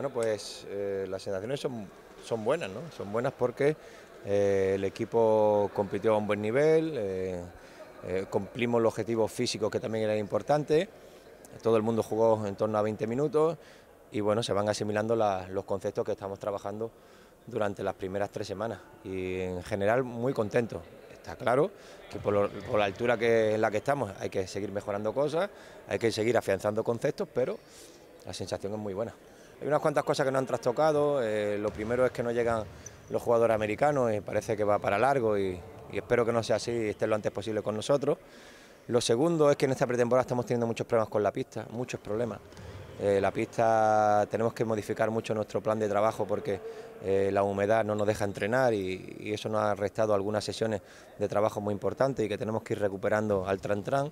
Bueno, pues eh, las sensaciones son, buenas, ¿no? Son buenas porque eh, el equipo compitió a un buen nivel, eh, cumplimos los objetivos físicos que también eran importantes, todo el mundo jugó en torno a 20 minutos y bueno, se van asimilando los conceptos que estamos trabajando durante las primeras tres semanas y en general muy contentos. Está claro que por, la altura en la que estamos hay que seguir mejorando cosas, hay que seguir afianzando conceptos, pero la sensación es muy buena. Hay unas cuantas cosas que no han trastocado. Eh, lo primero es que no llegan los jugadores americanos y parece que va para largo y, espero que no sea así y estén lo antes posible con nosotros. Lo segundo es que en esta pretemporada estamos teniendo muchos problemas con la pista, muchos problemas. Eh, la pista tenemos que modificar mucho nuestro plan de trabajo porque eh, la humedad no nos deja entrenar y, y, eso nos ha restado algunas sesiones de trabajo muy importantes y que tenemos que ir recuperando al tran-tran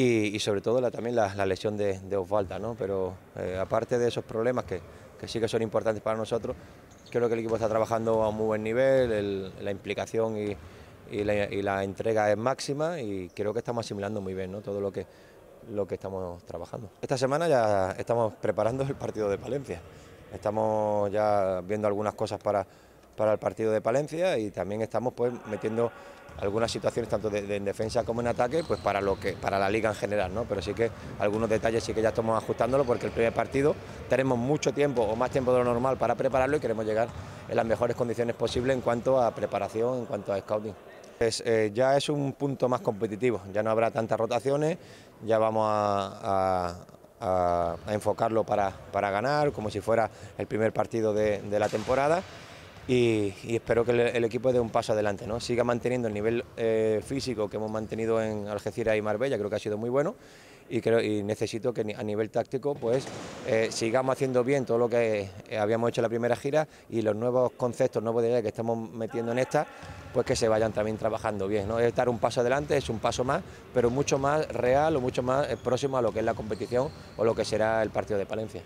y, sobre todo también la, lesión de, de Osvalda, ¿no? Pero eh, aparte de esos problemas que, sí que son importantes para nosotros, creo que el equipo está trabajando a un muy buen nivel, la implicación y, la, entrega es máxima y creo que estamos asimilando muy bien ¿no? todo lo que, lo que estamos trabajando. Esta semana ya estamos preparando el partido de Palencia, estamos ya viendo algunas cosas para para el partido de Palencia y también estamos pues metiendo algunas situaciones tanto de, en defensa como en ataque pues para lo que para la liga en general no pero sí que algunos detalles sí que ya estamos ajustándolo porque el primer partido tenemos mucho tiempo o más tiempo de lo normal para prepararlo y queremos llegar en las mejores condiciones posibles en cuanto a preparación en cuanto a scouting eh, ya es un punto más competitivo ya no habrá tantas rotaciones ya vamos a, enfocarlo para, para, ganar, como si fuera el primer partido de, de la temporada y, espero que el, equipo dé un paso adelante, ¿no? siga manteniendo el nivel eh, físico que hemos mantenido en Algeciras y Marbella, creo que ha sido muy bueno y, creo, y necesito que a nivel táctico pues eh, sigamos haciendo bien todo lo que eh, habíamos hecho en la primera gira y los nuevos conceptos, nuevos ideas que estamos metiendo en esta, pues que se vayan también trabajando bien. ¿no? dar un paso adelante, es un paso más, pero mucho más real o mucho más próximo a lo que es la competición o lo que será el partido de Palencia.